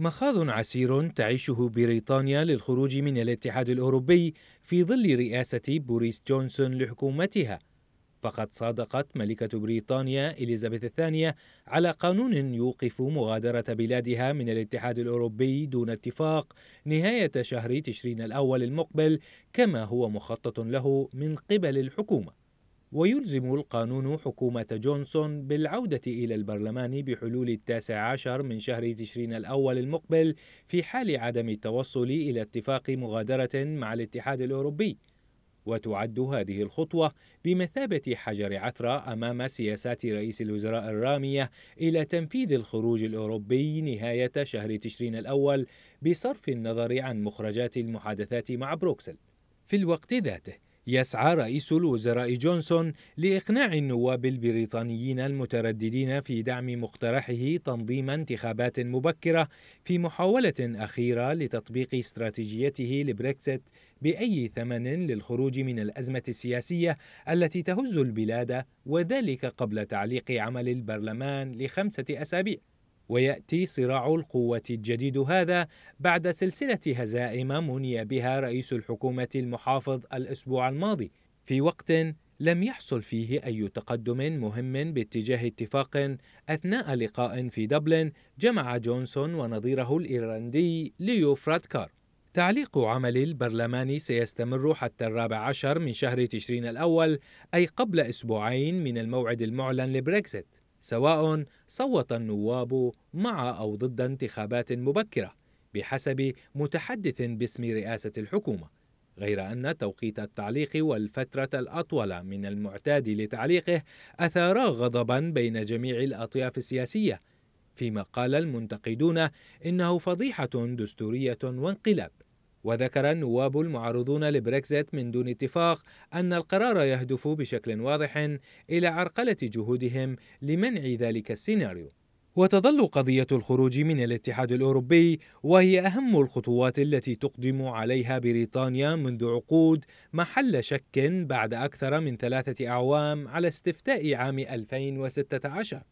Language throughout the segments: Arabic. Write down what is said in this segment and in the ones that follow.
مخاض عسير تعيشه بريطانيا للخروج من الاتحاد الاوروبي في ظل رئاسه بوريس جونسون لحكومتها فقد صادقت ملكه بريطانيا اليزابيث الثانيه على قانون يوقف مغادره بلادها من الاتحاد الاوروبي دون اتفاق نهايه شهر تشرين الاول المقبل كما هو مخطط له من قبل الحكومه ويلزم القانون حكومة جونسون بالعودة إلى البرلمان بحلول التاسع عشر من شهر تشرين الأول المقبل في حال عدم التوصل إلى اتفاق مغادرة مع الاتحاد الأوروبي وتعد هذه الخطوة بمثابة حجر عثرة أمام سياسات رئيس الوزراء الرامية إلى تنفيذ الخروج الأوروبي نهاية شهر تشرين الأول بصرف النظر عن مخرجات المحادثات مع بروكسل في الوقت ذاته يسعى رئيس الوزراء جونسون لإقناع النواب البريطانيين المترددين في دعم مقترحه تنظيم انتخابات مبكرة في محاولة أخيرة لتطبيق استراتيجيته لبريكسيت بأي ثمن للخروج من الأزمة السياسية التي تهز البلاد وذلك قبل تعليق عمل البرلمان لخمسة أسابيع ويأتي صراع القوة الجديد هذا بعد سلسلة هزائم مني بها رئيس الحكومة المحافظ الأسبوع الماضي في وقت لم يحصل فيه أي تقدم مهم باتجاه اتفاق أثناء لقاء في دبلن جمع جونسون ونظيره الإيرلندي ليو فراتكار تعليق عمل البرلمان سيستمر حتى الرابع عشر من شهر تشرين الأول أي قبل أسبوعين من الموعد المعلن لبريكسيت سواء صوت النواب مع أو ضد انتخابات مبكرة بحسب متحدث باسم رئاسة الحكومة غير أن توقيت التعليق والفترة الأطول من المعتاد لتعليقه أثارا غضبا بين جميع الأطياف السياسية فيما قال المنتقدون إنه فضيحة دستورية وانقلاب وذكر النواب المعارضون لبريكزيت من دون اتفاق أن القرار يهدف بشكل واضح إلى عرقلة جهودهم لمنع ذلك السيناريو وتظل قضية الخروج من الاتحاد الأوروبي وهي أهم الخطوات التي تقدم عليها بريطانيا منذ عقود محل شك بعد أكثر من ثلاثة أعوام على استفتاء عام 2016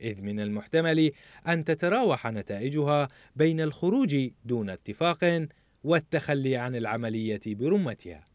إذ من المحتمل أن تتراوح نتائجها بين الخروج دون اتفاق والتخلي عن العملية برمتها